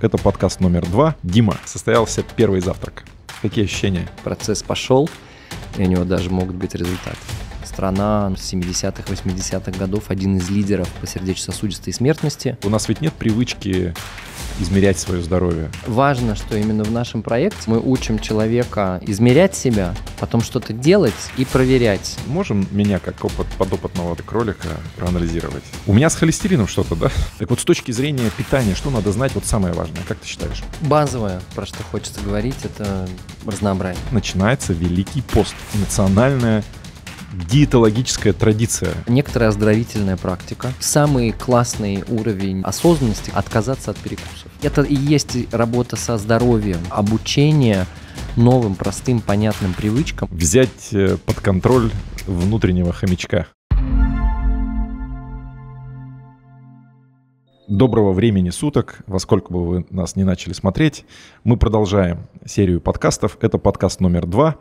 Это подкаст номер два. Дима, состоялся первый завтрак. Какие ощущения? Процесс пошел, и у него даже могут быть результаты страна 70-х, 80-х годов, один из лидеров по сердечно-сосудистой смертности. У нас ведь нет привычки измерять свое здоровье. Важно, что именно в нашем проекте мы учим человека измерять себя, потом что-то делать и проверять. Можем меня как опыт подопытного кролика проанализировать? У меня с холестерином что-то, да? Так вот, с точки зрения питания, что надо знать, вот самое важное, как ты считаешь? Базовое, про что хочется говорить, это разнообразие. Начинается Великий пост, национальная диетологическая традиция? Некоторая оздоровительная практика. Самый классный уровень осознанности – отказаться от перекусов. Это и есть работа со здоровьем, обучение новым, простым, понятным привычкам. Взять э, под контроль внутреннего хомячка. Доброго времени суток, во сколько бы вы нас не начали смотреть. Мы продолжаем серию подкастов. Это подкаст номер два.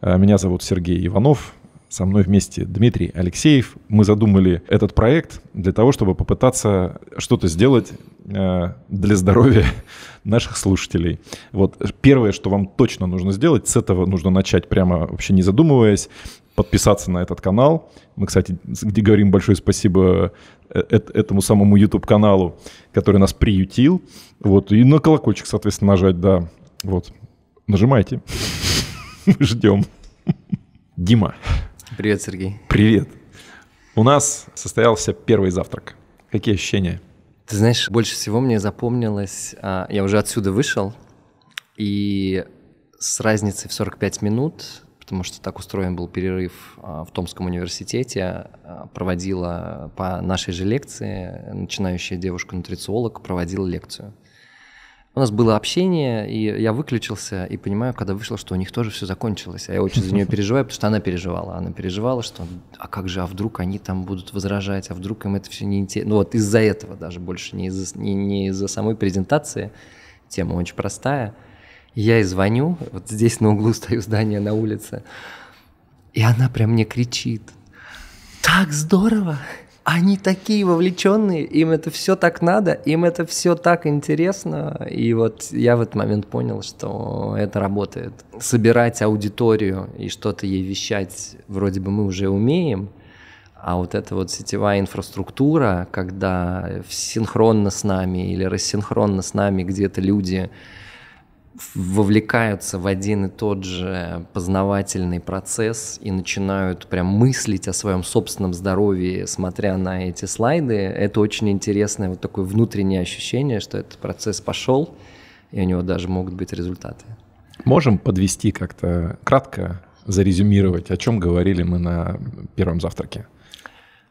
Э, меня зовут Сергей Иванов со мной вместе Дмитрий Алексеев. Мы задумали этот проект для того, чтобы попытаться что-то сделать э, для здоровья наших слушателей. Вот первое, что вам точно нужно сделать, с этого нужно начать прямо вообще не задумываясь, подписаться на этот канал. Мы, кстати, где говорим большое спасибо э, э, этому самому YouTube-каналу, который нас приютил. Вот, и на колокольчик, соответственно, нажать, да. Вот, нажимайте. Ждем. Дима, Привет, Сергей. Привет. У нас состоялся первый завтрак. Какие ощущения? Ты знаешь, больше всего мне запомнилось, а, я уже отсюда вышел, и с разницей в 45 минут, потому что так устроен был перерыв а, в Томском университете, а, проводила по нашей же лекции, начинающая девушка-нутрициолог проводила лекцию. У нас было общение, и я выключился, и понимаю, когда вышло, что у них тоже все закончилось. А я очень за нее переживаю, потому что она переживала. Она переживала, что а как же, а вдруг они там будут возражать, а вдруг им это все не интересно. Ну вот из-за этого даже больше, не из-за, не, не из-за самой презентации. Тема очень простая. Я и звоню, вот здесь на углу стою здание на улице, и она прям мне кричит. Так здорово! они такие вовлеченные, им это все так надо, им это все так интересно. И вот я в этот момент понял, что это работает. Собирать аудиторию и что-то ей вещать вроде бы мы уже умеем, а вот эта вот сетевая инфраструктура, когда синхронно с нами или рассинхронно с нами где-то люди вовлекаются в один и тот же познавательный процесс и начинают прям мыслить о своем собственном здоровье, смотря на эти слайды, это очень интересное вот такое внутреннее ощущение, что этот процесс пошел, и у него даже могут быть результаты. Можем подвести как-то кратко, зарезюмировать, о чем говорили мы на первом завтраке?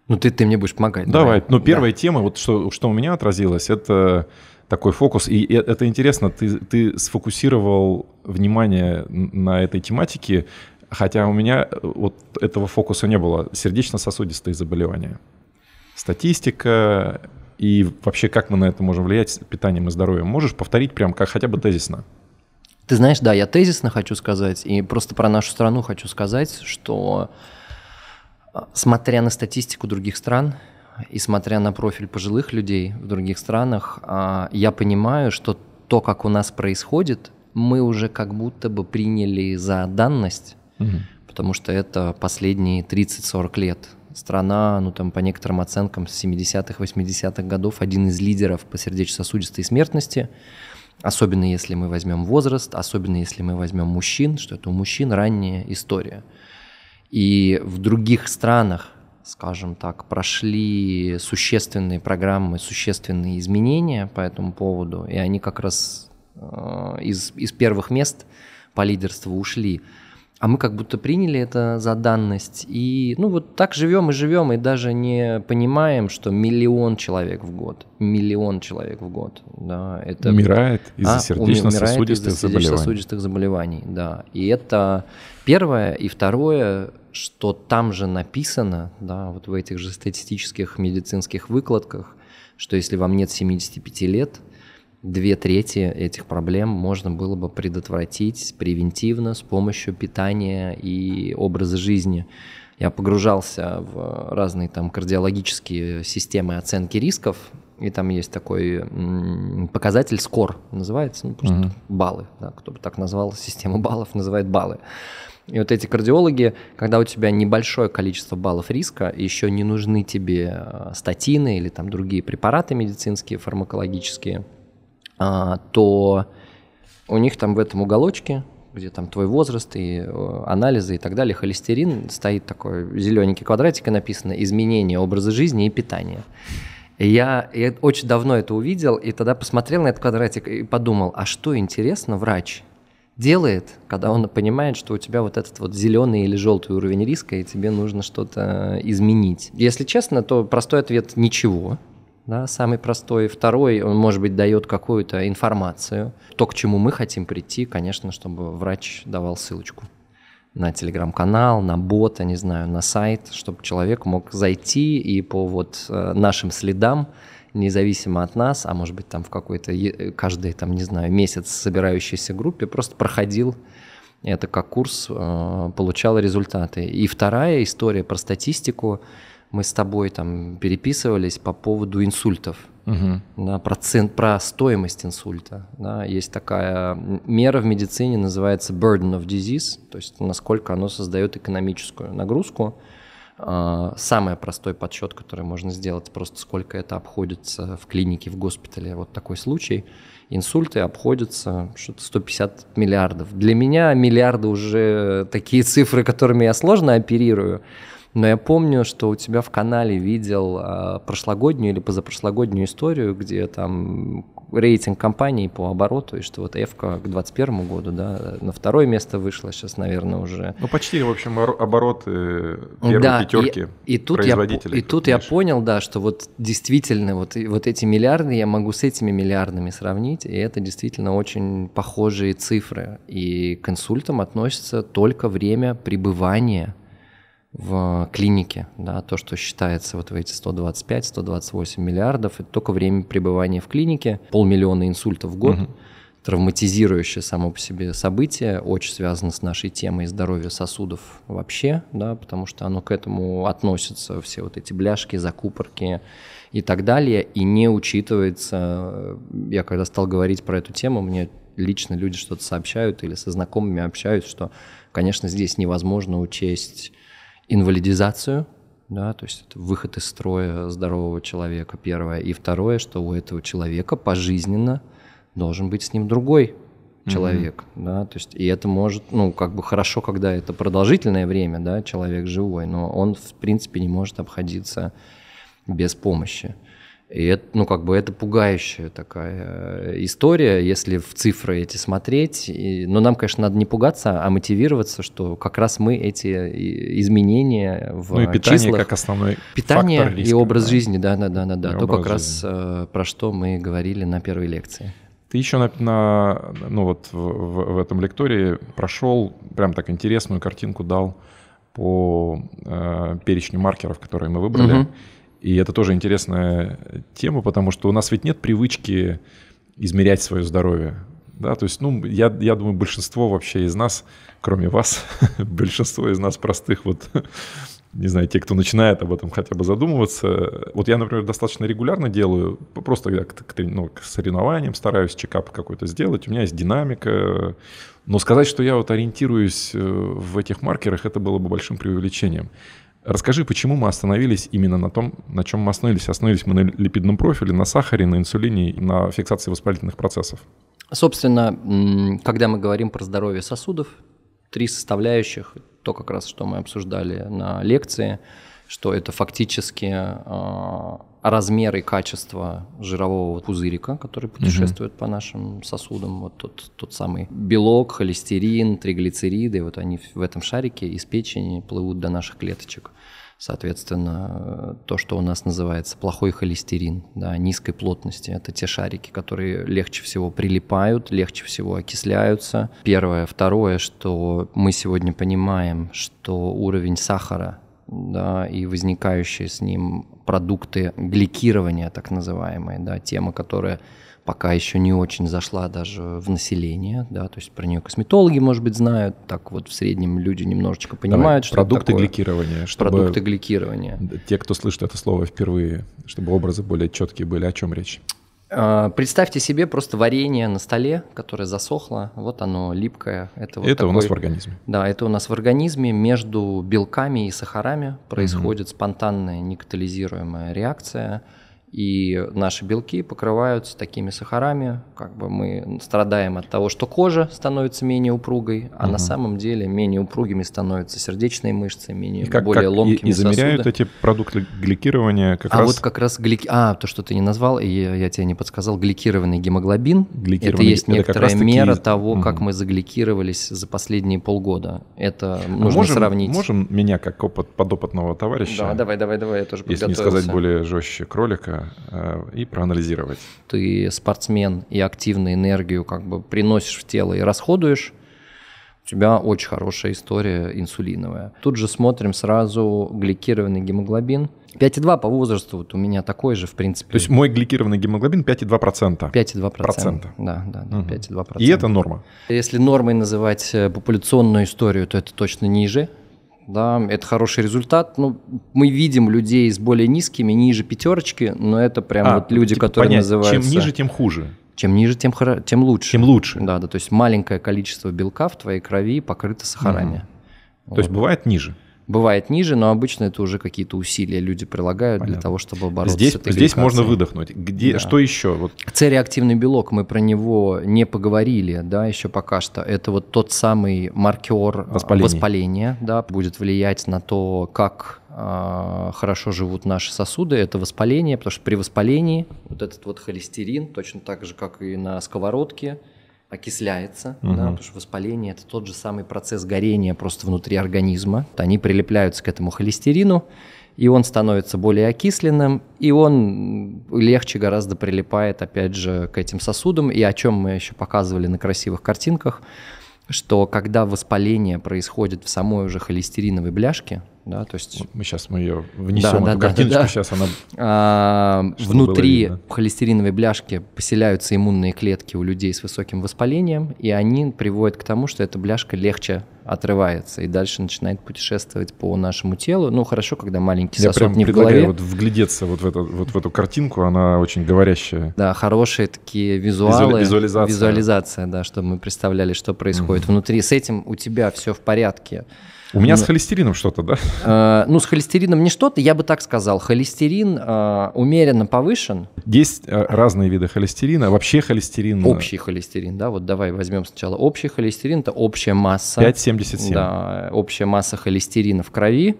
Ну ты, ты мне будешь помогать. Давай, давай. ну первая да. тема, вот что, что у меня отразилось, это такой фокус. И э, это интересно, ты, ты сфокусировал внимание на этой тематике, хотя у меня э, вот этого фокуса не было. Сердечно-сосудистые заболевания. Статистика и вообще как мы на это можем влиять питанием и здоровьем. Можешь повторить прям как хотя бы тезисно? Ты знаешь, да, я тезисно хочу сказать, и просто про нашу страну хочу сказать, что а, смотря на статистику других стран, и смотря на профиль пожилых людей в других странах, а, я понимаю, что то, как у нас происходит, мы уже как будто бы приняли за данность, угу. потому что это последние 30-40 лет. Страна, ну там по некоторым оценкам с 70-х, 80-х годов один из лидеров по сердечно-сосудистой смертности, особенно если мы возьмем возраст, особенно если мы возьмем мужчин, что это у мужчин ранняя история. И в других странах, скажем так, прошли существенные программы, существенные изменения по этому поводу, и они как раз э, из, из первых мест по лидерству ушли. А мы как будто приняли это за данность. И ну вот так живем и живем, и даже не понимаем, что миллион человек в год. Миллион человек в год. Да, это... Умирает а, из-за а, сердечно-сосудистых из заболеваний. сосудистых заболеваний. Да. И это первое. И второе, что там же написано, да, вот в этих же статистических медицинских выкладках, что если вам нет 75 лет, две трети этих проблем можно было бы предотвратить превентивно с помощью питания и образа жизни. Я погружался в разные там кардиологические системы оценки рисков, и там есть такой показатель скор, называется, ну, просто mm-hmm. баллы, да, кто бы так назвал, систему баллов называет баллы. И вот эти кардиологи, когда у тебя небольшое количество баллов риска, еще не нужны тебе э, статины или там другие препараты медицинские, фармакологические – а, то у них там в этом уголочке, где там твой возраст и э, анализы и так далее, холестерин, стоит такой зелененький квадратик и написано «изменение образа жизни и питания». я, я очень давно это увидел, и тогда посмотрел на этот квадратик и подумал, а что интересно врач делает, когда он понимает, что у тебя вот этот вот зеленый или желтый уровень риска, и тебе нужно что-то э, изменить? Если честно, то простой ответ – ничего да, самый простой. Второй, он, может быть, дает какую-то информацию. То, к чему мы хотим прийти, конечно, чтобы врач давал ссылочку на телеграм-канал, на бота, не знаю, на сайт, чтобы человек мог зайти и по вот э, нашим следам, независимо от нас, а может быть там в какой-то каждый там, не знаю, месяц собирающейся группе просто проходил это как курс, э, получал результаты. И вторая история про статистику – мы с тобой там переписывались по поводу инсультов, угу. да, процент, про стоимость инсульта. Да, есть такая мера в медицине, называется burden of disease, то есть насколько оно создает экономическую нагрузку. А, самый простой подсчет, который можно сделать, просто сколько это обходится в клинике, в госпитале, вот такой случай. Инсульты обходятся что-то 150 миллиардов. Для меня миллиарды уже такие цифры, которыми я сложно оперирую. Но я помню, что у тебя в канале видел э, прошлогоднюю или позапрошлогоднюю историю, где там рейтинг компаний по обороту, и что вот F к 2021 году, да, на второе место вышла сейчас, наверное, уже. Ну, почти, в общем, обороты первой да, пятерки и, и тут производителей. Я, и тут конечно. я понял, да, что вот действительно вот, вот эти миллиарды я могу с этими миллиардами сравнить, и это действительно очень похожие цифры. И к консультам относится только время пребывания в клинике, да, то, что считается вот в эти 125-128 миллиардов, это только время пребывания в клинике, полмиллиона инсультов в год, угу. травматизирующее само по себе событие, очень связано с нашей темой здоровья сосудов вообще, да, потому что оно к этому относится, все вот эти бляшки, закупорки и так далее, и не учитывается, э, я когда стал говорить про эту тему, мне лично люди что-то сообщают или со знакомыми общаются, что, конечно, здесь невозможно учесть инвалидизацию, да, то есть это выход из строя здорового человека, первое. И второе, что у этого человека пожизненно должен быть с ним другой человек, mm-hmm. да, то есть и это может, ну, как бы хорошо, когда это продолжительное время, да, человек живой, но он, в принципе, не может обходиться без помощи. И это, ну, как бы это пугающая такая э, история, если в цифры эти смотреть. И, но нам, конечно, надо не пугаться, а мотивироваться, что как раз мы эти э, изменения в Ну и питание числах, как основной Питание фактор риска, и образ да? жизни, да-да-да-да. То как раз э, про что мы говорили на первой лекции. Ты еще на, на ну вот в, в, в этом лектории прошел прям так интересную картинку дал по э, перечню маркеров, которые мы выбрали. Угу. И это тоже интересная тема, потому что у нас ведь нет привычки измерять свое здоровье. Да, то есть, ну, я, я думаю, большинство вообще из нас, кроме вас, большинство из нас простых вот не знаю, те, кто начинает об этом хотя бы задумываться. Вот я, например, достаточно регулярно делаю, просто я к, ну, к соревнованиям стараюсь чекап какой-то сделать, у меня есть динамика. Но сказать, что я вот ориентируюсь э, в этих маркерах, это было бы большим преувеличением. Расскажи, почему мы остановились именно на том, на чем мы остановились? Остановились мы на липидном профиле, на сахаре, на инсулине, на фиксации воспалительных процессов. Собственно, когда мы говорим про здоровье сосудов, три составляющих, то как раз, что мы обсуждали на лекции, что это фактически а, размер и качество жирового пузырика, который путешествует угу. по нашим сосудам, вот тот, тот самый белок, холестерин, триглицериды, вот они в этом шарике из печени плывут до наших клеточек. Соответственно, э, то, что у нас называется плохой холестерин, да, низкой плотности, это те шарики, которые легче всего прилипают, легче всего окисляются. Первое. Второе, что мы сегодня понимаем, что уровень сахара да, и возникающие с ним продукты гликирования, так называемые, да, тема, которая пока еще не очень зашла даже в население, да, то есть про нее косметологи, может быть, знают, так вот в среднем люди немножечко понимают, Давай, что продукты такое. гликирования, чтобы продукты гликирования. Те, кто слышит это слово впервые, чтобы образы более четкие были, о чем речь? А, представьте себе просто варенье на столе, которое засохло, вот оно липкое. Это, вот это такой, у нас в организме. Да, это у нас в организме между белками и сахарами происходит угу. спонтанная некатализируемая реакция, и наши белки покрываются такими сахарами, как бы мы страдаем от того, что кожа становится менее упругой, а угу. на самом деле менее упругими становятся сердечные мышцы, менее и как, более как ломкими и, и замеряют сосуды. эти продукты гликирования как а раз. А вот как раз глик, а то, что ты не назвал, и я, я тебе не подсказал, гликированный гемоглобин. Гликированный... Это есть это некоторая таки... мера того, угу. как мы загликировались за последние полгода. Это а нужно можем, сравнить. Можем меня как опыт подопытного товарища. Да, давай, давай, давай, я тоже Если не сказать более жестче кролика Э, и проанализировать. Ты спортсмен и активно энергию как бы приносишь в тело и расходуешь, у тебя очень хорошая история инсулиновая. Тут же смотрим сразу гликированный гемоглобин. 5,2 по возрасту вот у меня такой же, в принципе. То есть мой гликированный гемоглобин 5,2%? 5,2%. Процента. Да, да, да угу. 5,2%. И это норма? Если нормой называть популяционную историю, то это точно ниже да, это хороший результат. Ну, мы видим людей с более низкими, ниже пятерочки, но это прям а, вот люди, типа которые понять, называются... Чем ниже, тем хуже. Чем ниже, тем, хоро... тем лучше. Тем лучше. Да, да, то есть маленькое количество белка в твоей крови покрыто сахарами. Угу. Вот. То есть бывает ниже. Бывает ниже, но обычно это уже какие-то усилия люди прилагают Понятно. для того, чтобы бороться здесь, с этой Здесь можно выдохнуть. Где, да. Что еще? Вот. С-реактивный белок, мы про него не поговорили, да, еще пока что. Это вот тот самый маркер а, воспаления, воспаления да, будет влиять на то, как а, хорошо живут наши сосуды, это воспаление, потому что при воспалении вот этот вот холестерин, точно так же, как и на сковородке, окисляется, угу. да, потому что воспаление это тот же самый процесс горения просто внутри организма. Они прилепляются к этому холестерину, и он становится более окисленным, и он легче гораздо прилипает, опять же, к этим сосудам. И о чем мы еще показывали на красивых картинках, что когда воспаление происходит в самой уже холестериновой бляшке, да, то есть... Мы сейчас мы ее внесем, да, эту да, картиночку, да, да. сейчас она... А, внутри холестериновой бляшки поселяются иммунные клетки у людей с высоким воспалением, и они приводят к тому, что эта бляшка легче отрывается и дальше начинает путешествовать по нашему телу. Ну, хорошо, когда маленький Я сосок не в голове. вот вглядеться вот в, эту вот в эту картинку, она очень говорящая. Да, хорошие такие визуалы. Визу, визуализация. Визуализация, да, чтобы мы представляли, что происходит угу. внутри. С этим у тебя все в порядке. У меня Но... с ну, холестерином что-то, да? Э, ну, с холестерином не что-то, я бы так сказал. Холестерин э, умеренно повышен. Есть э, разные виды холестерина. Вообще холестерин... Э, Общий холестерин, да, вот давай возьмем сначала. Общий холестерин – это общая масса... 5,77. Да, общая масса холестерина в крови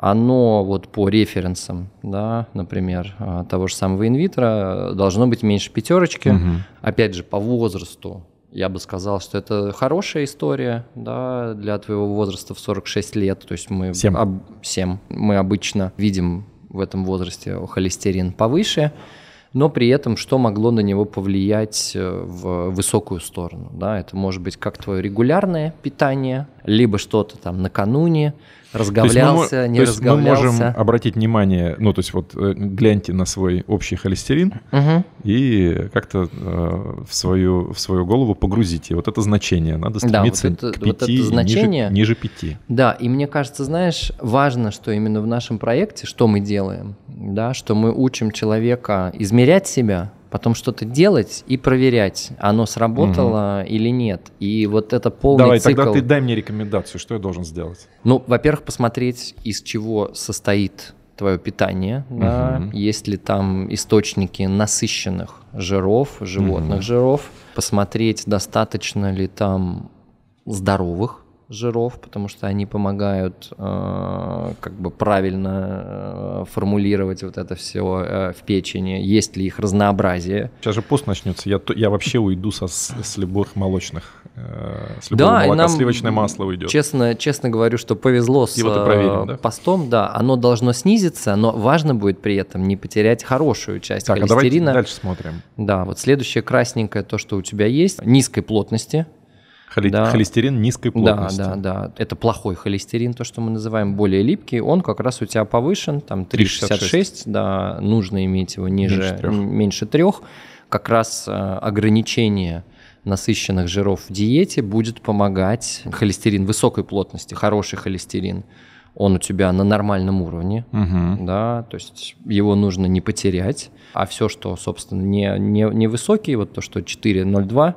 оно вот по референсам, да, например, э, того же самого инвитра э, должно быть меньше пятерочки. Угу. Опять же, по возрасту я бы сказал, что это хорошая история, да, для твоего возраста в 46 лет, то есть мы... всем Об, 7. Мы обычно видим в этом возрасте холестерин повыше, но при этом что могло на него повлиять э, в высокую сторону, да, это может быть как твое регулярное питание, либо что-то там накануне, разговлялся, не то Мы можем обратить внимание, ну, то есть вот э, гляньте на свой общий холестерин угу. и как-то э, в, свою, в свою голову погрузите. Вот это значение, надо стремиться да, вот это, к пяти вот это значение, ниже, ниже 5. Да, и мне кажется, знаешь, важно, что именно в нашем проекте, что мы делаем, да, что мы учим человека измерять себя, потом что-то делать и проверять, оно сработало угу. или нет. И вот это полный Давай, цикл. Давай, тогда ты дай мне рекомендацию, что я должен сделать. Ну, во-первых, посмотреть, из чего состоит твое питание, угу. да, есть ли там источники насыщенных жиров, животных угу. жиров, посмотреть, достаточно ли там здоровых жиров, потому что они помогают э, как бы правильно э, формулировать вот это все э, в печени, есть ли их разнообразие. Сейчас же пост начнется, я, то, я вообще уйду со, с любых молочных, э, с любого да, молока, нам, сливочное масло уйдет. Честно, честно говорю, что повезло с Его проверим, э, да? постом, да, оно должно снизиться, но важно будет при этом не потерять хорошую часть так, холестерина. Так, а давайте дальше смотрим. Да, вот следующее красненькое, то, что у тебя есть, низкой плотности, Холи... Да. Холестерин низкой плотности. Да, да, да. Это плохой холестерин, то, что мы называем более липкий. Он как раз у тебя повышен, там 3,66, да, нужно иметь его ниже, меньше трех. Как раз э, ограничение насыщенных жиров в диете будет помогать холестерин высокой плотности, хороший холестерин. Он у тебя на нормальном уровне, угу. да, то есть его нужно не потерять, а все, что, собственно, не, не, не высокий, вот то, что 4,02,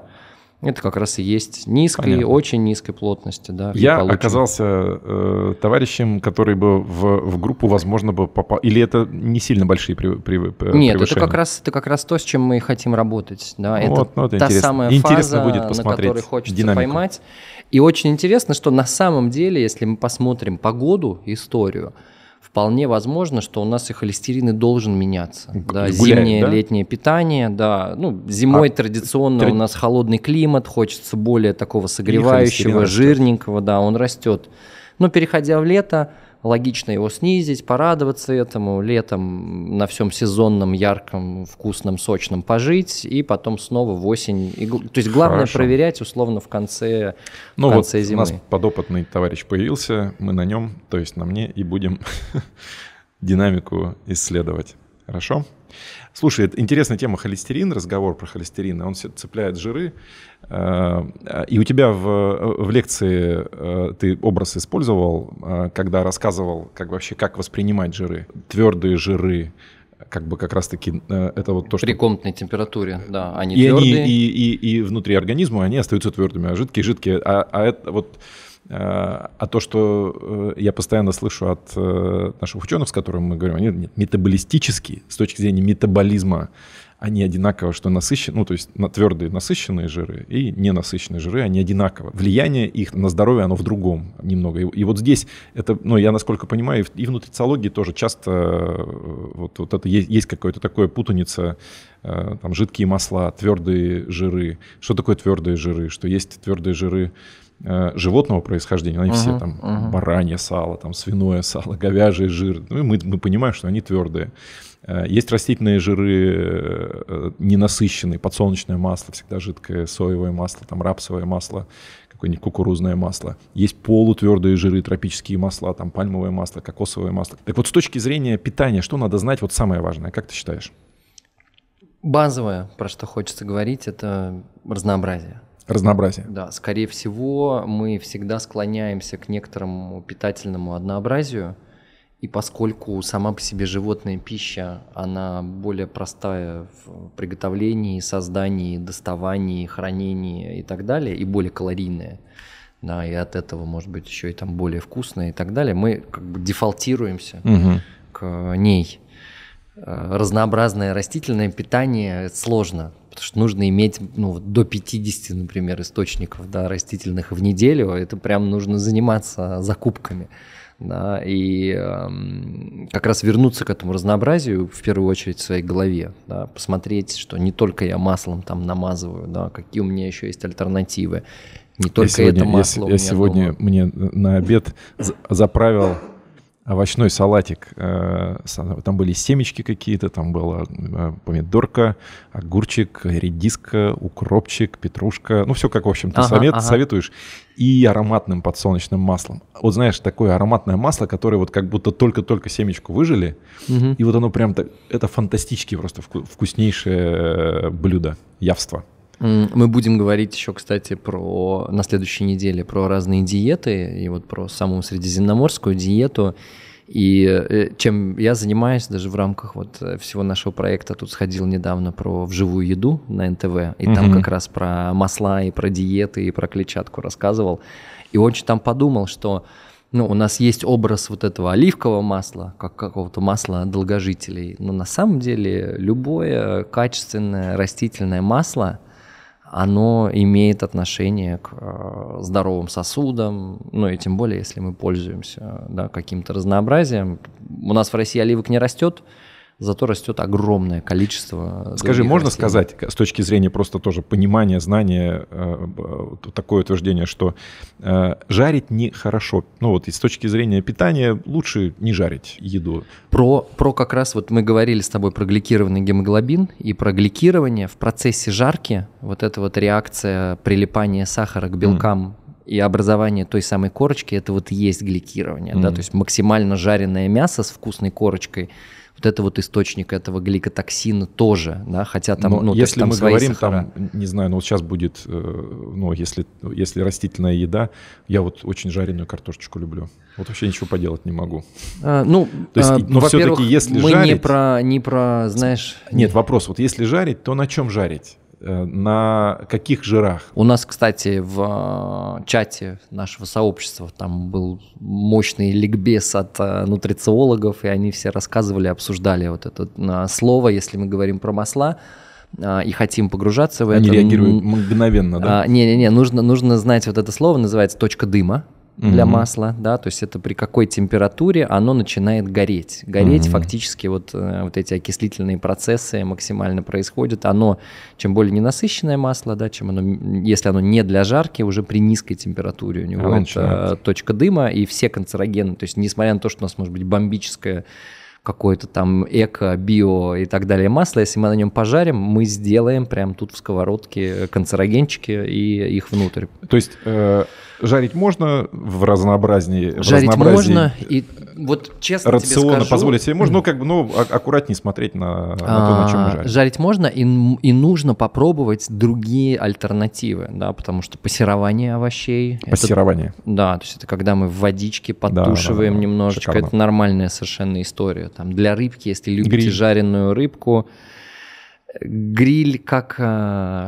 это как раз и есть низкой, Понятно. очень низкой плотности. Да, Я оказался э, товарищем, который бы в, в группу, возможно, бы попал. Или это не сильно большие при, при, э, Нет, превышения? это как, раз, это как раз то, с чем мы и хотим работать. Да? Ну, это ну, это та интересно. самая интересно фаза, будет посмотреть на которой хочется динамику. поймать. И очень интересно, что на самом деле, если мы посмотрим погоду, историю, вполне возможно, что у нас и холестерин и должен меняться. Да, Гуляет, зимнее, да? летнее питание, да. Ну, зимой а, традиционно тр... у нас холодный климат, хочется более такого согревающего, жирненького, да, он растет. Но переходя в лето, логично его снизить, порадоваться этому, летом на всем сезонном, ярком, вкусном, сочном пожить, и потом снова в осень. И, то есть главное Хорошо. проверять условно в конце, ну, в конце вот зимы. У нас подопытный товарищ появился, мы на нем, то есть на мне, и будем динамику исследовать. Хорошо? Слушай, это интересная тема холестерин, разговор про холестерин, а он все цепляет жиры. Э, и у тебя в, э, в лекции э, ты образ использовал, когда рассказывал, как вообще, как воспринимать жиры, твердые жиры, как бы как раз-таки это вот то, что... При комнатной температуре, да, они и твердые. Они, и, и, и внутри организма они остаются твердыми, а жидкие, жидкие. А, а это вот а, а то, что э, я постоянно слышу от э, наших ученых, с которыми мы говорим, они метаболистические, с точки зрения метаболизма они одинаково, что насыщенные, ну, то есть на твердые насыщенные жиры и ненасыщенные жиры, они одинаково. Влияние их на здоровье, оно в другом немного. И, и вот здесь это, ну, я насколько понимаю, и, и в нутрициологии тоже часто э, вот, вот это есть, есть какое-то такое путаница, э, там, жидкие масла, твердые жиры. Что такое твердые жиры? Что есть твердые жиры, э, животного происхождения, они uh-huh, все там uh-huh. баранье сало, там свиное сало, говяжий жир, ну и мы, мы понимаем, что они твердые. Э, есть растительные жиры э, ненасыщенные, подсолнечное масло, всегда жидкое, соевое масло, там рапсовое масло, какое-нибудь кукурузное масло. Есть полутвердые жиры, тропические масла, там пальмовое масло, кокосовое масло. Так вот, с точки зрения питания, что надо знать, вот самое важное, как ты считаешь? Базовое, про что хочется говорить, это разнообразие. Разнообразие. Да, скорее всего, мы всегда склоняемся к некоторому питательному однообразию – и поскольку сама по себе животная пища, она более простая в приготовлении, создании, доставании, хранении и так далее, и более калорийная, да, и от этого, может быть, еще и там более вкусная и так далее, мы как бы дефолтируемся угу. к ней. Э, разнообразное растительное питание сложно, потому что нужно иметь ну, до 50, например, источников да, растительных в неделю, это прям нужно заниматься закупками да, и э, как раз вернуться к этому разнообразию в первую очередь в своей голове, да, посмотреть, что не только я маслом там намазываю, да, какие у меня еще есть альтернативы, не только я сегодня, это масло. Я, у меня сегодня дома. мне на обед заправил овощной салатик. Э, там были семечки какие-то, там была э, помидорка, огурчик, редиска, укропчик, петрушка. Ну, все как, в общем ты ага, совет, ага. советуешь. И ароматным подсолнечным маслом. Вот знаешь, такое ароматное масло, которое вот как будто только-только семечку выжили. Угу. И вот оно прям так... Это фантастически просто вкуснейшее э, блюдо, явство. Мы будем говорить еще, кстати, про на следующей неделе про разные диеты и вот про самую средиземноморскую диету. И э, чем я занимаюсь даже в рамках вот э, всего нашего проекта, тут сходил недавно про вживую еду на НТВ, и угу. там как раз про масла и про диеты и про клетчатку рассказывал. И очень там подумал, что ну, у нас есть образ вот этого оливкового масла, как какого-то масла долгожителей, но на самом деле любое качественное растительное масло – оно имеет отношение к э, здоровым сосудам, ну и тем более, если мы пользуемся да, каким-то разнообразием. У нас в России оливок не растет, зато растет огромное количество. Скажи, можно растений. сказать, с точки зрения просто тоже понимания, знания, э, такое утверждение, что э, жарить нехорошо. Ну вот и с точки зрения питания лучше не жарить еду. Про, про как раз вот мы говорили с тобой про гликированный гемоглобин и про гликирование в процессе жарки, вот эта вот реакция прилипания сахара к белкам mm и образование той самой корочки это вот и есть гликирование, mm да, то есть максимально жареное мясо с вкусной корочкой вот это вот источник этого гликотоксина тоже, да, хотя там, но ну, если там мы говорим сахара. там, не знаю, но ну, вот сейчас будет, э, ну если если растительная еда, я вот очень жареную картошечку люблю, вот вообще ничего поделать не могу. А, ну, то есть, а, но ну, все-таки если мы жарить, не про не про, знаешь, нет, не... вопрос, вот если жарить, то на чем жарить? Э, на каких жирах? У нас, кстати, в э, чате нашего сообщества там был мощный ликбез от э, нутрициологов, и они все рассказывали, обсуждали вот это слово, если мы говорим про масла и хотим погружаться в Они это. Они реагируют мгновенно, да? А, не-не-не, нужно, нужно знать вот это слово, называется «точка дыма» mm-hmm. для масла, да, то есть это при какой температуре оно начинает гореть. Гореть mm-hmm. фактически вот, э, вот эти окислительные процессы максимально происходят. Оно, чем более ненасыщенное масло, да, чем оно, если оно не для жарки, уже при низкой температуре у него а это начинает. точка дыма и все канцерогены, то есть несмотря на то, что у нас может быть бомбическая какое-то там эко, био и так далее масло, если мы на нем пожарим, мы сделаем прям тут в сковородке канцерогенчики и их внутрь. То есть э, жарить можно в разнообразии? Жарить в разнообразии... можно и вот честно Рационно тебе скажу... позволить себе можно, ну как бы, ну, а, аккуратнее смотреть на, на то, на чем а, жарить. Жарить можно, и, и нужно попробовать другие альтернативы, да, потому что пассерование овощей... Пассерование. Это, да, то есть это когда мы в водичке подтушиваем да, да, да, немножечко, Шикарно. это нормальная совершенно история. Там для рыбки, если любите Гриль. жареную рыбку, Гриль как, э,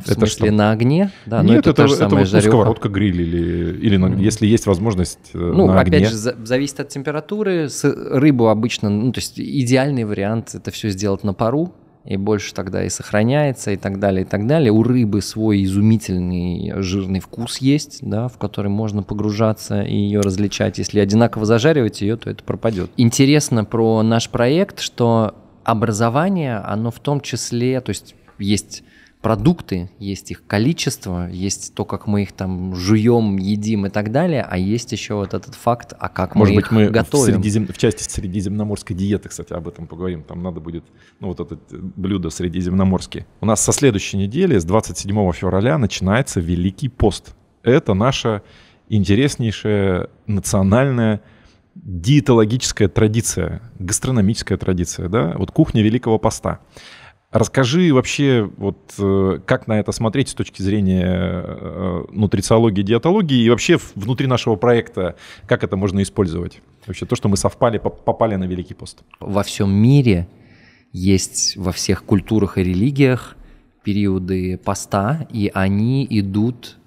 в это смысле, что? на огне? Да, Нет, но это, это, это вот жареха. сковородка гриль или, или на, mm. если есть возможность э, Ну, на опять же же, зависит от температуры. С, рыбу обычно, ну, то есть идеальный вариант это все сделать на пару, и больше тогда и сохраняется, и так далее, и так далее. У рыбы свой изумительный жирный вкус есть, да, в который можно погружаться и ее различать. Если одинаково зажаривать ее, то это пропадет. Интересно про наш проект, что образование, оно в том числе, то есть есть продукты, есть их количество, есть то, как мы их там жуем, едим и так далее, а есть еще вот этот факт, а как Может мы быть, их мы готовим. быть, мы в части средиземноморской диеты, кстати, об этом поговорим. Там надо будет, ну вот это блюдо средиземноморские. У нас со следующей недели, с 27 февраля, начинается Великий пост. Это наша интереснейшая национальная диетологическая традиция, гастрономическая традиция, да, вот кухня Великого Поста. Расскажи вообще, вот э, как на это смотреть с точки зрения э, нутрициологии, диетологии и вообще внутри нашего проекта, как это можно использовать? Вообще то, что мы совпали, попали на Великий пост. Во всем мире есть во всех культурах и религиях периоды поста, и они идут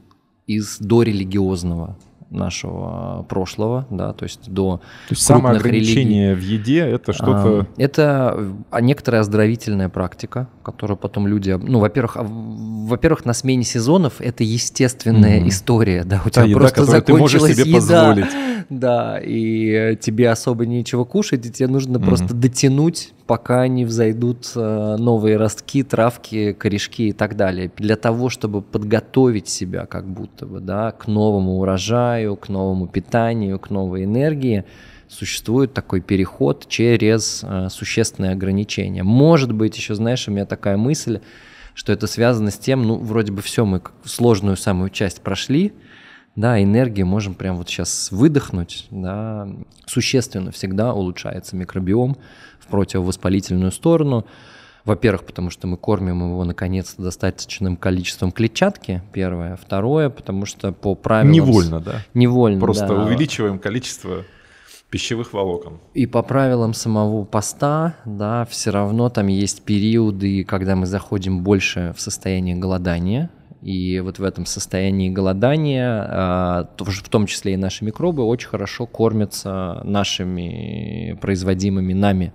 из дорелигиозного нашего прошлого, да, то есть до то есть самоограничение религий. в еде это а, что-то. Это а, некоторая оздоровительная практика, которую потом люди, ну, во-первых, а во-первых, на смене сезонов это естественная mm-hmm. история, да, у Та тебя еда, просто закончилась ты можешь себе еда, позволить. да, и э, тебе особо нечего кушать, и тебе нужно mm-hmm. просто дотянуть, пока не взойдут э, новые ростки, травки, корешки и так далее, для того, чтобы подготовить себя как будто бы, да, к новому урожаю, к новому питанию, к новой энергии существует такой переход через э, существенные ограничения. Может быть, еще, знаешь, у меня такая мысль, что это связано с тем, ну, вроде бы все, мы сложную самую часть прошли, да, энергию можем прямо вот сейчас выдохнуть, да, существенно всегда улучшается микробиом в противовоспалительную сторону, во-первых, потому что мы кормим его наконец-то достаточным количеством клетчатки, первое. Второе, потому что по правилам... Невольно, да? Невольно, Просто да. увеличиваем количество пищевых волокон. И по правилам самого поста, да, все равно там есть периоды, когда мы заходим больше в состояние голодания, и вот в этом состоянии голодания, а, в том числе и наши микробы, очень хорошо кормятся нашими производимыми нами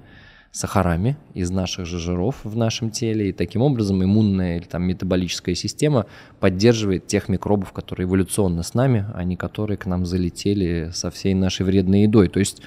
сахарами из наших же жиров в нашем теле, и таким образом иммунная или там метаболическая система поддерживает тех микробов, которые эволюционно с нами, а не которые к нам залетели со всей нашей вредной едой. То есть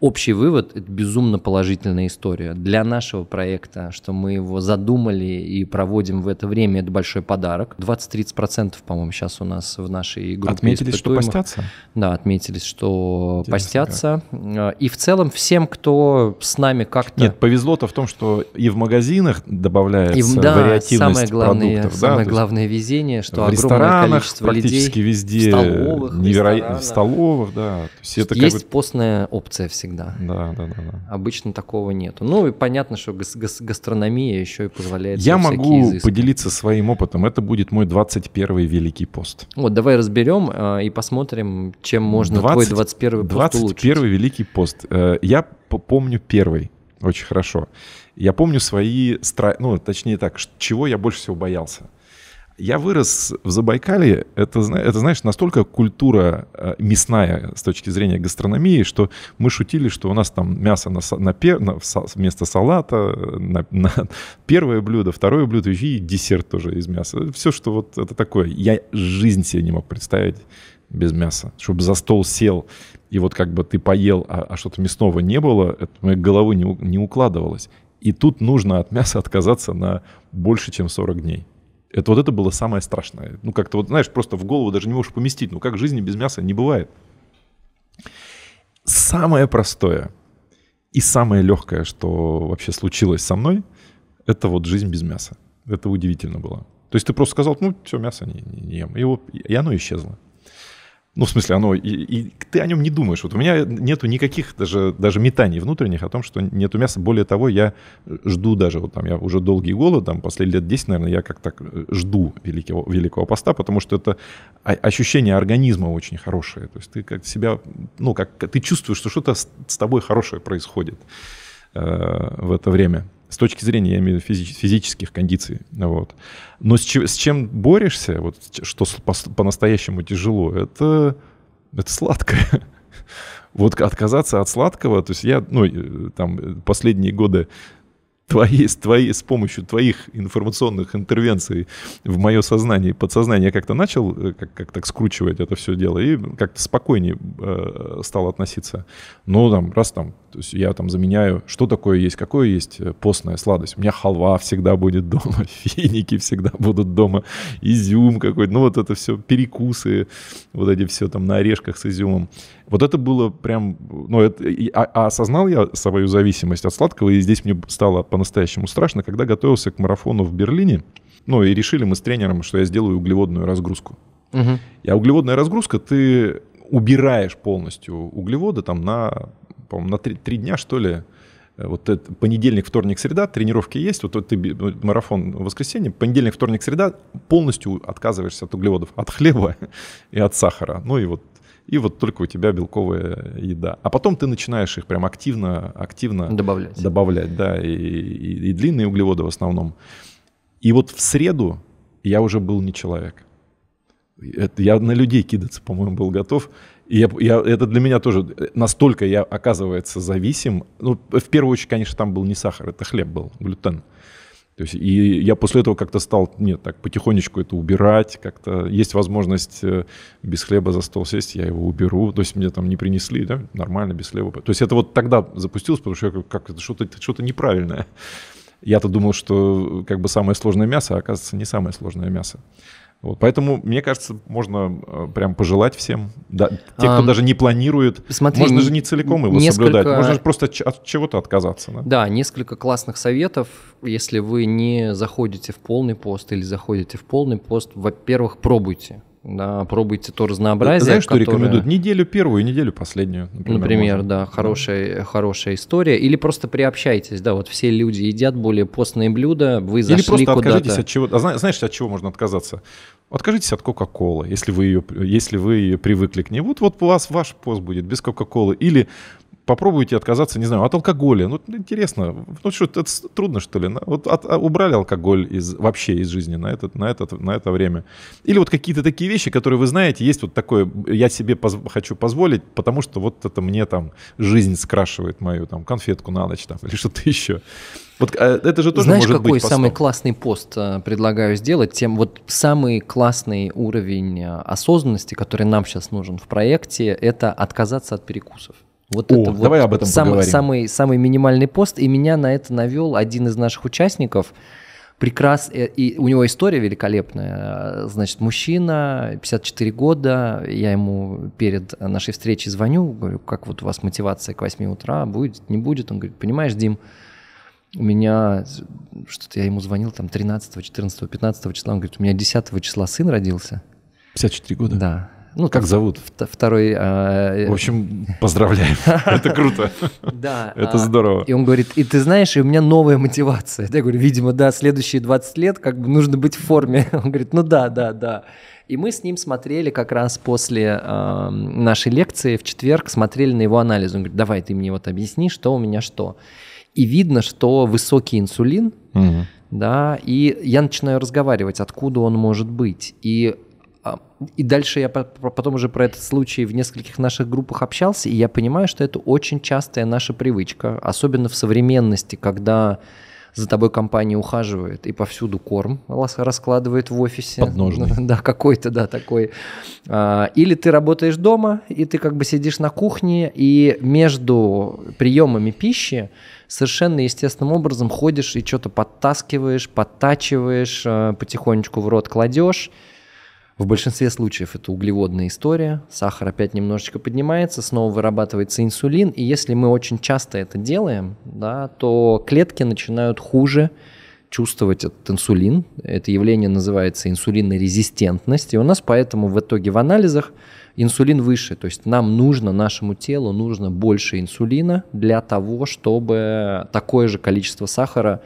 общий вывод – это безумно положительная история для нашего проекта, что мы его задумали и проводим в это время, это большой подарок. 20-30%, по-моему, сейчас у нас в нашей группе Отметились, что постятся? Да, отметились, что Интересно, постятся. Как. И в целом всем, кто с нами как-то… Нет, повезло-то в том, что и в магазинах добавляется и, в, да, вариативность самое главное, продуктов. Самое да, главное везение, что огромное количество людей… практически везде. В столовых. Невероятно, в столовых, да. То есть, это есть как бы... постная опция всегда всегда. Да, да, да. да. Обычно такого нету. Ну и понятно, что га- га- гастрономия еще и позволяет... Я могу изыски. поделиться своим опытом. Это будет мой 21-й Великий пост. Вот, давай разберем э, и посмотрим, чем можно 20, твой 21-й пост 21-й Великий пост. Э, я помню первый очень хорошо. Я помню свои... Стра... Ну, точнее так, чего я больше всего боялся. Я вырос в Забайкале. Это, это знаешь, настолько культура э, мясная с точки зрения гастрономии, что мы шутили, что у нас там мясо на, на, на вместо салата, э, на, на первое блюдо, второе блюдо и десерт тоже из мяса. Все, что вот это такое. Я жизнь себе не мог представить без мяса. Чтобы за стол сел, и вот как бы ты поел, а, а что-то мясного не было, это моей голову не, не укладывалось. И тут нужно от мяса отказаться на больше, чем 40 дней. Это вот это было самое страшное. Ну, как-то вот, знаешь, просто в голову даже не можешь поместить. Ну, как жизни без мяса не бывает. Самое простое и самое легкое, что вообще случилось со мной, это вот жизнь без мяса. Это удивительно было. То есть ты просто сказал, ну, все, мясо не, не, не ем. И, вот, и оно исчезло. Ну, в смысле, оно... И, и ты о нем не думаешь. Вот у меня нету никаких даже, даже метаний внутренних о том, что нету мяса. Более того, я жду даже, вот там я уже долгий голод, там последние лет 10, наверное, я как-то э, жду великого, великого поста, потому что это ощущение организма очень хорошее. То есть ты как себя, ну, как ты чувствуешь, что что-то с, тобой хорошее происходит э, в это время. С точки зрения, я имею в виду физи- физических кондиций. Ну вот. Но с, чем, с чем борешься, вот, что по- по-настоящему тяжело, это, это сладкое. Вот отказаться от сладкого, то есть я, ну, там, последние годы твои, с, твоей, с помощью твоих информационных интервенций в мое сознание подсознание как-то начал э, как, как так скручивать это все дело и как-то спокойнее э, стал относиться. Ну, там, раз там то есть я там заменяю, что такое есть, какое есть э, постная сладость. У меня халва всегда будет дома, финики всегда будут дома, изюм какой-то. Ну вот это все, перекусы, вот эти все там на орешках с изюмом. Вот это было прям... Ну, это, а, а осознал я свою зависимость от сладкого, и здесь мне стало по-настоящему страшно, когда готовился к марафону в Берлине. Ну и решили мы с тренером, что я сделаю углеводную разгрузку. Угу. А углеводная разгрузка, ты убираешь полностью углеводы там на по-моему, на три, три дня, что ли, э, вот это, понедельник, вторник, среда, тренировки есть, вот, вот ты марафон в воскресенье, понедельник, вторник, среда, полностью отказываешься от углеводов, от хлеба и от сахара, ну и вот и вот только у тебя белковая еда. А потом ты начинаешь их прям активно, активно добавлять, добавлять да, и, и, и длинные углеводы в основном. И вот в среду я уже был не человек. Это я на людей кидаться, по-моему, был готов. И я, я, это для меня тоже э, настолько я, оказывается, зависим. Ну, в первую очередь, конечно, там был не сахар, это хлеб был, глютен. То есть, и я после этого как-то стал, нет, так потихонечку это убирать, как-то есть возможность э, без хлеба за стол сесть, я его уберу, то есть мне там не принесли, да, нормально, без хлеба. То есть это вот тогда запустилось, потому что я как это что-то что неправильное. Я-то думал, что э, как бы самое сложное мясо, а оказывается, не самое сложное мясо. Вот, поэтому, мне кажется, можно э, прям пожелать всем. Да, те, кто а, даже не планирует, смотри, можно же не целиком его несколько... соблюдать, можно же просто от чего-то отказаться. Да? да, несколько классных советов. Если вы не заходите в полный пост или заходите в полный пост, во-первых, пробуйте да, пробуйте то разнообразие. Знаешь, которое... что рекомендуют? Неделю первую, неделю последнюю. Например, например можно. да, хорошая, хорошая история. Или просто приобщайтесь, да, вот все люди едят более постные блюда, вы зашли Или просто куда-то. откажитесь от чего, а знаешь, от чего можно отказаться? Откажитесь от Кока-Колы, если вы ее, если вы ее привыкли к ней. Вот, вот у вас ваш пост будет без Кока-Колы. Или попробуйте отказаться, не знаю, от алкоголя. Ну, интересно, ну что, это трудно, что ли? Вот от, а, убрали алкоголь из, вообще из жизни на, этот, на, этот, на это время. Или вот какие-то такие вещи, которые вы знаете, есть вот такое, я себе поз хочу позволить, потому что вот это мне там жизнь скрашивает мою, там, конфетку на ночь там, или что-то еще. Вот а, это же тоже Знаешь, может какой быть постом? самый классный пост э, предлагаю сделать? Тем вот самый классный уровень э, осознанности, который нам сейчас нужен в проекте, это отказаться от перекусов. Вот О, это вот об этом самый, поговорим. Самый, самый минимальный пост, и меня на это навел один из наших участников. Прекрас, э, и у него история великолепная. Значит, мужчина, 54 года, я ему перед нашей встречей звоню, говорю, как вот у вас мотивация к 8 утра, будет, не будет? Он говорит, понимаешь, Дим, у меня, что-то я ему звонил там 13, 14, 15 числа, он говорит, у меня 10 числа сын родился. 54 года? Да. Ну, как зовут? Второй... А, э, в общем, поздравляем. Это круто. Да. Это а, здорово. И он говорит, и ты знаешь, и у меня новая мотивация. Я говорю, видимо, да, следующие 20 лет как бы нужно быть в форме. Он говорит, ну да, да, да. И мы с ним смотрели как раз после нашей лекции в четверг, смотрели на его анализ. Он говорит, давай ты мне вот объясни, что у меня что. И видно, что высокий инсулин, да, и я начинаю разговаривать, откуда он может быть. И а, и дальше я потом уже про этот случай в нескольких наших группах общался, и я понимаю, что это очень частая наша привычка, особенно в современности, когда за тобой компания ухаживает и повсюду корм раскладывает в офисе. Подножный. Да, какой-то, да, такой. А, или ты работаешь дома, и ты как бы сидишь на кухне, и между приемами пищи совершенно естественным образом ходишь и что-то подтаскиваешь, подтачиваешь, э, потихонечку в рот кладешь, в большинстве случаев это углеводная история, сахар опять немножечко поднимается, снова вырабатывается инсулин, и если мы очень часто это делаем, да, то клетки начинают хуже чувствовать этот инсулин. Это явление называется инсулинорезистентность, и у нас поэтому в итоге в анализах инсулин выше, то есть нам нужно, нашему телу нужно больше инсулина для того, чтобы такое же количество сахара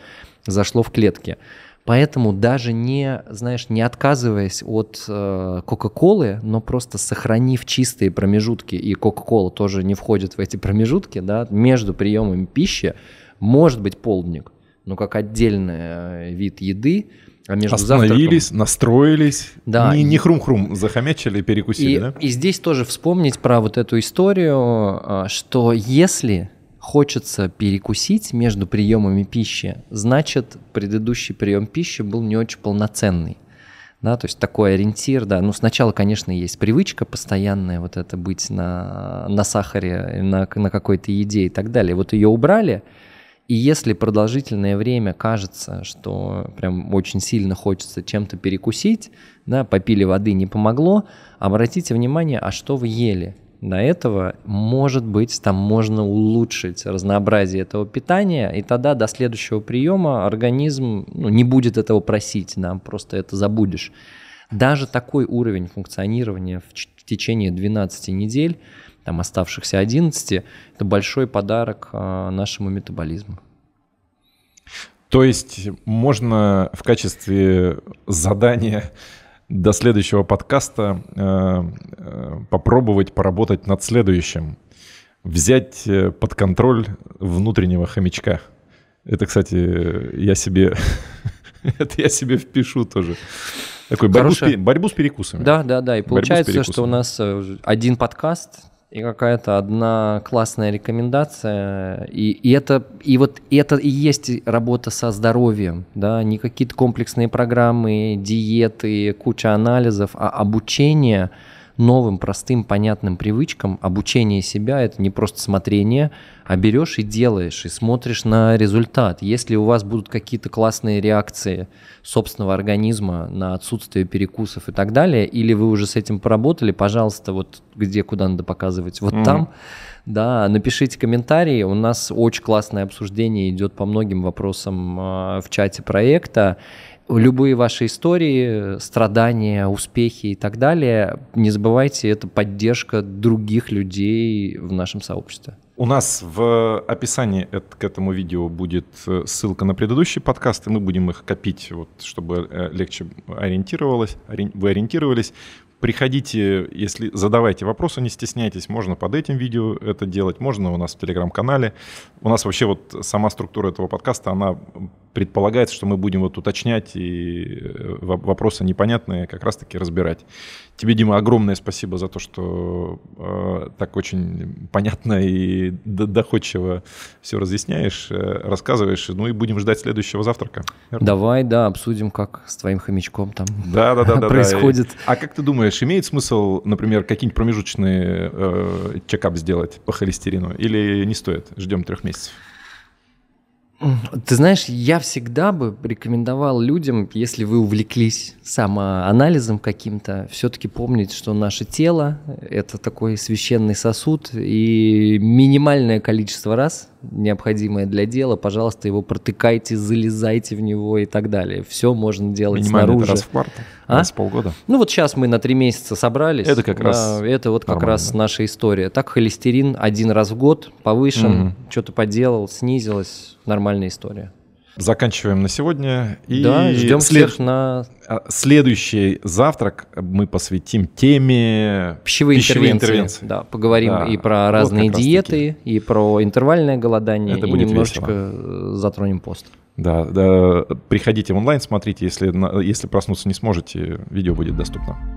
зашло в клетки. Поэтому даже не, знаешь, не отказываясь от э, Кока-Колы, э, но просто сохранив чистые промежутки, и Кока-Кола тоже не входит в эти промежутки, да, между приемами пищи, может быть полдник, но как отдельный э, вид еды, а между Остановились, завтраком... настроились, да, не, не хрум-хрум, захомячили, перекусили, и, да? И здесь тоже вспомнить про вот эту историю, э, что если хочется перекусить между приемами пищи, значит, предыдущий прием пищи был не очень полноценный. Да, то есть такой ориентир, да. Ну, сначала, конечно, есть привычка постоянная вот это быть на, на сахаре, на, на какой-то еде и так далее. Вот ее убрали, и если продолжительное время кажется, что прям очень сильно хочется чем-то перекусить, да, попили воды не помогло, обратите внимание, а что вы ели – до этого, может быть, там можно улучшить разнообразие этого питания, и тогда до следующего приема организм ну, не будет этого просить, нам просто это забудешь. Даже такой уровень функционирования в течение 12 недель, там оставшихся 11, это большой подарок а, нашему метаболизму. То есть можно в качестве задания до следующего подкаста э, э, попробовать поработать над следующим. Взять э, под контроль внутреннего хомячка. Это, кстати, я себе... Это я себе впишу тоже. Такой борьбу, с, борьбу с перекусами. Да, да, да. И получается, что у нас один подкаст и какая-то одна классная рекомендация. И, и это, и вот это и есть работа со здоровьем, да, не какие-то комплексные программы, диеты, куча анализов, а обучение – новым, простым, понятным привычкам. Обучение себя – это не просто смотрение, а берешь и делаешь, и смотришь на результат. Если у вас будут какие-то классные реакции собственного организма на отсутствие перекусов и так далее, или вы уже с этим поработали, пожалуйста, вот где, куда надо показывать, вот mm там, да, напишите комментарии, у нас очень классное обсуждение идет по многим вопросам а, в чате проекта, любые ваши истории, страдания, успехи и так далее, не забывайте, это поддержка других людей в нашем сообществе. У нас в описании к этому видео будет э, ссылка на предыдущие подкасты. Мы будем их копить, вот, чтобы э, легче ориентировалось, вы ориентировались. Приходите, если задавайте вопросы, не стесняйтесь. Можно под этим видео это делать, можно у нас в телеграм-канале. У нас вообще вот сама структура этого подкаста, она предполагается, что мы будем вот уточнять и э, вопросы непонятные как раз-таки разбирать. Тебе, Дима, огромное спасибо за то, что э, так очень понятно и доходчиво все разъясняешь, э, рассказываешь. Ну и будем ждать следующего завтрака. Верно? Давай, да, обсудим, как с твоим хомячком там происходит. А как ты думаешь, имеет смысл, например, какие-нибудь промежуточные э, чекап сделать по холестерину или не стоит? Ждем трех месяцев. Ты знаешь, я всегда бы рекомендовал людям, если вы увлеклись самоанализом каким-то, все-таки помнить, что наше тело – это такой священный сосуд, и минимальное количество раз необходимое для дела, пожалуйста, его протыкайте, залезайте в него и так далее. Все можно делать Минимально снаружи. Это раз в квартал, а? раз в полгода. Ну вот сейчас мы на три месяца собрались. Это как да, раз Это вот как раз наша история. Так холестерин один раз в год повышен, угу. что-то поделал, снизилось, нормальная история. Заканчиваем на сегодня. И да, ждем след... всех на... А, следующий завтрак мы посвятим теме пищевые, пищевые интервенции. интервенции. Да, поговорим да. и про разные вот диеты, и про интервальное голодание, Это и будет немножечко весело. Э, затронем пост. Да, да, приходите онлайн, смотрите, если, если проснуться не сможете, видео будет доступно.